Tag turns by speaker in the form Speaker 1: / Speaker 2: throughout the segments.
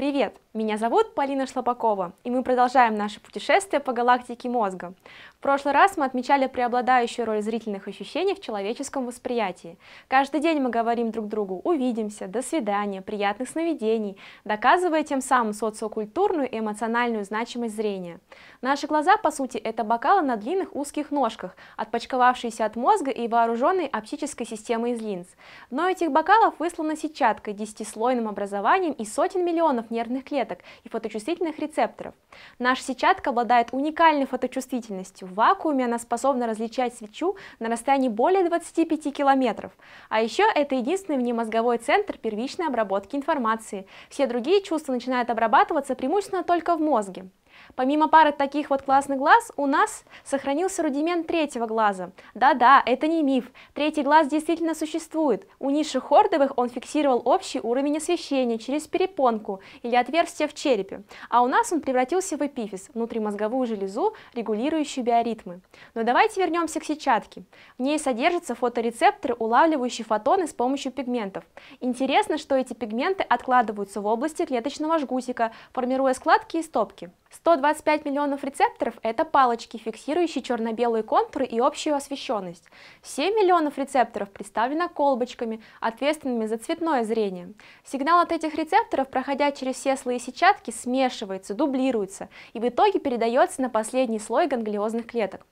Speaker 1: Привет! Меня зовут Полина Шлопакова, и мы продолжаем наше путешествие по галактике мозга. В прошлый раз мы отмечали преобладающую роль зрительных ощущений в человеческом восприятии. Каждый день мы говорим друг другу «увидимся», «до свидания», «приятных сновидений», доказывая тем самым социокультурную и эмоциональную значимость зрения. Наши глаза, по сути, это бокалы на длинных узких ножках, отпочковавшиеся от мозга и вооруженные оптической системой из линз. Но этих бокалов выслана сетчатка десятислойным образованием и сотен миллионов нервных клеток, клеток и фоточувствительных рецепторов. Наша сетчатка обладает уникальной фоточувствительностью. В вакууме она способна различать свечу на расстоянии более 25 километров. А еще это единственный внемозговой центр первичной обработки информации. Все другие чувства начинают обрабатываться преимущественно только в мозге. Помимо пары таких вот классных глаз, у нас сохранился рудимент третьего глаза. Да-да, это не миф, третий глаз действительно существует. У ниши хордовых он фиксировал общий уровень освещения через перепонку или отверстие в черепе, а у нас он превратился в эпифиз, внутримозговую железу, регулирующую биоритмы. Но давайте вернемся к сетчатке. В ней содержатся фоторецепторы, улавливающие фотоны с помощью пигментов. Интересно, что эти пигменты откладываются в области клеточного жгутика, формируя складки и стопки. 125 миллионов рецепторов – это палочки, фиксирующие черно-белые контуры и общую освещенность. 7 миллионов рецепторов представлено колбочками, ответственными за цветное зрение. Сигнал от этих рецепторов, проходя через все слои сетчатки, смешивается, дублируется и в итоге передается на последний слой ганглиозных клеток.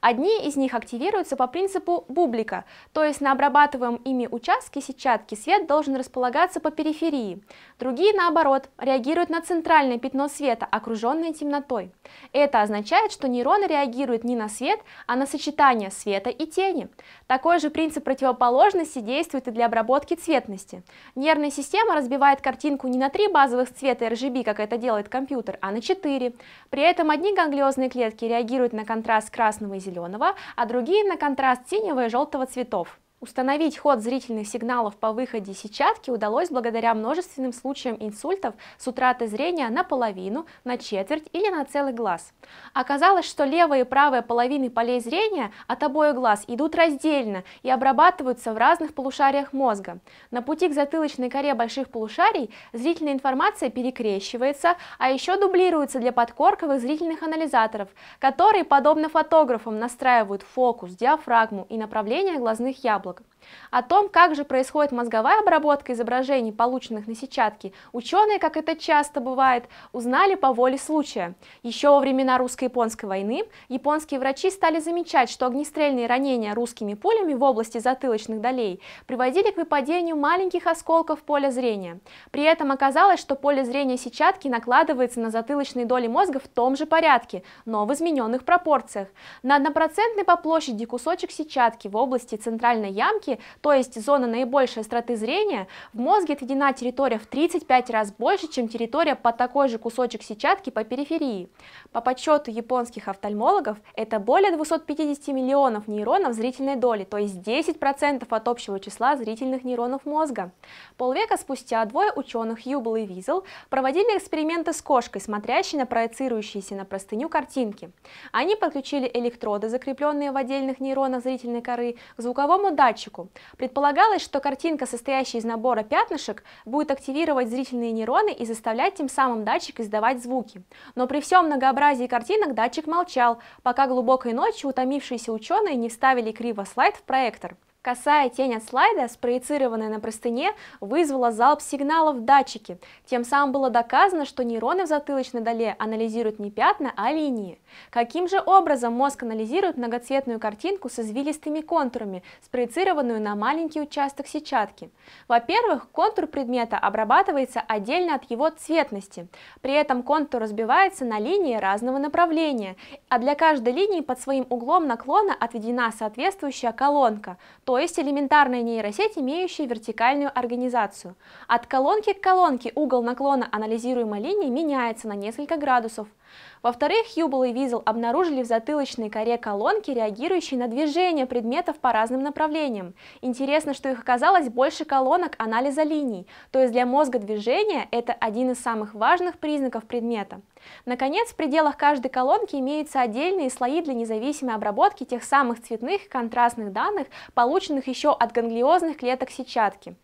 Speaker 1: Одни из них активируются по принципу бублика, то есть на обрабатываем ими участке сетчатки свет должен располагаться по периферии. Другие, наоборот, реагируют на центральное пятно света, окруженное темнотой. Это означает, что нейроны реагируют не на свет, а на сочетание света и тени. Такой же принцип противоположности действует и для обработки цветности. Нервная система разбивает картинку не на три базовых цвета RGB, как это делает компьютер, а на четыре. При этом одни ганглиозные клетки реагируют на контраст красного красного и зеленого, а другие на контраст синего и желтого цветов. Установить ход зрительных сигналов по выходе сетчатки удалось благодаря множественным случаям инсультов с утратой зрения на половину, на четверть или на целый глаз. Оказалось, что левая и правая половины полей зрения от обоих глаз идут раздельно и обрабатываются в разных полушариях мозга. На пути к затылочной коре больших полушарий зрительная информация перекрещивается, а еще дублируется для подкорковых зрительных анализаторов, которые, подобно фотографам, настраивают фокус, диафрагму и направление глазных яблок яблоко. О том, как же происходит мозговая обработка изображений, полученных на сетчатке, ученые, как это часто бывает, узнали по воле случая. Еще во времена русско-японской войны японские врачи стали замечать, что огнестрельные ранения русскими пулями в области затылочных долей приводили к выпадению маленьких осколков поля зрения. При этом оказалось, что поле зрения сетчатки накладывается на затылочные доли мозга в том же порядке, но в измененных пропорциях. На однопроцентный по площади кусочек сетчатки в области центральной ямки клетки, то есть зона наибольшей остроты зрения, в мозге отведена территория в 35 раз больше, чем территория под такой же кусочек сетчатки по периферии. По подсчету японских офтальмологов, это более 250 миллионов нейронов зрительной доли, то есть 10% от общего числа зрительных нейронов мозга. Полвека спустя двое ученых Юбл и Визел проводили эксперименты с кошкой, смотрящей на проецирующиеся на простыню картинки. Они подключили электроды, закрепленные в отдельных нейронах зрительной коры, к звуковому датчику, Предполагалось, что картинка, состоящая из набора пятнышек, будет активировать зрительные нейроны и заставлять тем самым датчик издавать звуки. Но при всем многообразии картинок датчик молчал, пока глубокой ночью утомившиеся ученые не вставили криво слайд в проектор. Косая тень от слайда, спроецированная на простыне, вызвала залп сигналов в датчике. Тем самым было доказано, что нейроны в затылочной доле анализируют не пятна, а линии. Каким же образом мозг анализирует многоцветную картинку с извилистыми контурами, спроецированную на маленький участок сетчатки? Во-первых, контур предмета обрабатывается отдельно от его цветности. При этом контур разбивается на линии разного направления, а для каждой линии под своим углом наклона отведена соответствующая колонка, то то есть элементарная нейросеть, имеющая вертикальную организацию. От колонки к колонке угол наклона анализируемой линии меняется на несколько градусов – во-вторых, Хьюбл и Визл обнаружили в затылочной коре колонки, реагирующие на движение предметов по разным направлениям. Интересно, что их оказалось больше колонок анализа линий, то есть для мозга движение это один из самых важных признаков предмета. Наконец, в пределах каждой колонки имеются отдельные слои для независимой обработки тех самых цветных контрастных данных, полученных еще от ганглиозных клеток сетчатки.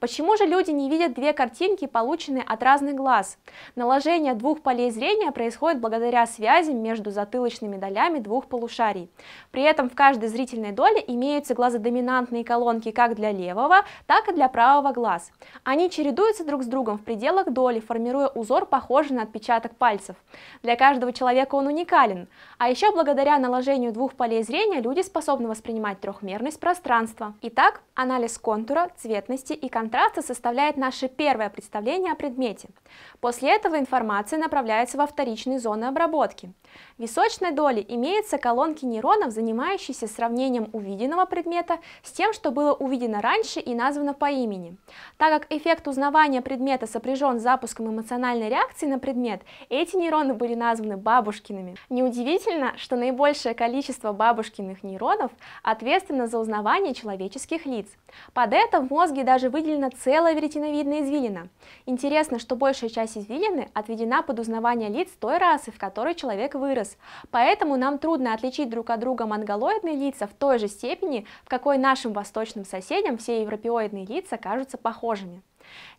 Speaker 1: Почему же люди не видят две картинки, полученные от разных глаз? Наложение двух полей зрения происходит благодаря связям между затылочными долями двух полушарий. При этом в каждой зрительной доле имеются глазодоминантные колонки как для левого, так и для правого глаз. Они чередуются друг с другом в пределах доли, формируя узор, похожий на отпечаток пальцев. Для каждого человека он уникален. А еще благодаря наложению двух полей зрения люди способны воспринимать трехмерность пространства. Итак, анализ контура, цветности и и контраста составляет наше первое представление о предмете. После этого информация направляется во вторичные зоны обработки. В височной доле имеются колонки нейронов, занимающиеся сравнением увиденного предмета с тем, что было увидено раньше и названо по имени. Так как эффект узнавания предмета сопряжен с запуском эмоциональной реакции на предмет, эти нейроны были названы бабушкиными. Неудивительно, что наибольшее количество бабушкиных нейронов ответственно за узнавание человеческих лиц. Под это в мозге даже также выделена целая веретиновидная извилина. Интересно, что большая часть извилины отведена под узнавание лиц той расы, в которой человек вырос. Поэтому нам трудно отличить друг от друга монголоидные лица в той же степени, в какой нашим восточным соседям все европеоидные лица кажутся похожими.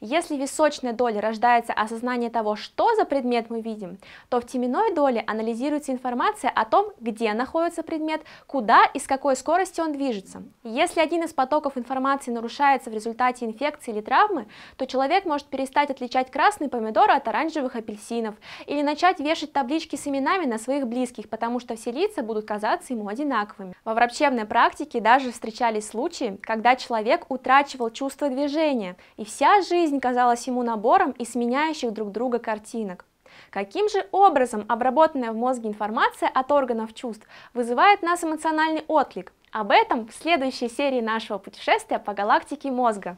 Speaker 1: Если в височной доле рождается осознание того, что за предмет мы видим, то в теменной доле анализируется информация о том, где находится предмет, куда и с какой скоростью он движется. Если один из потоков информации нарушается в результате инфекции или травмы, то человек может перестать отличать красные помидоры от оранжевых апельсинов или начать вешать таблички с именами на своих близких, потому что все лица будут казаться ему одинаковыми. Во врачебной практике даже встречались случаи, когда человек утрачивал чувство движения, и вся жизнь казалась ему набором из сменяющих друг друга картинок. Каким же образом обработанная в мозге информация от органов чувств вызывает нас эмоциональный отклик? Об этом в следующей серии нашего путешествия по галактике мозга.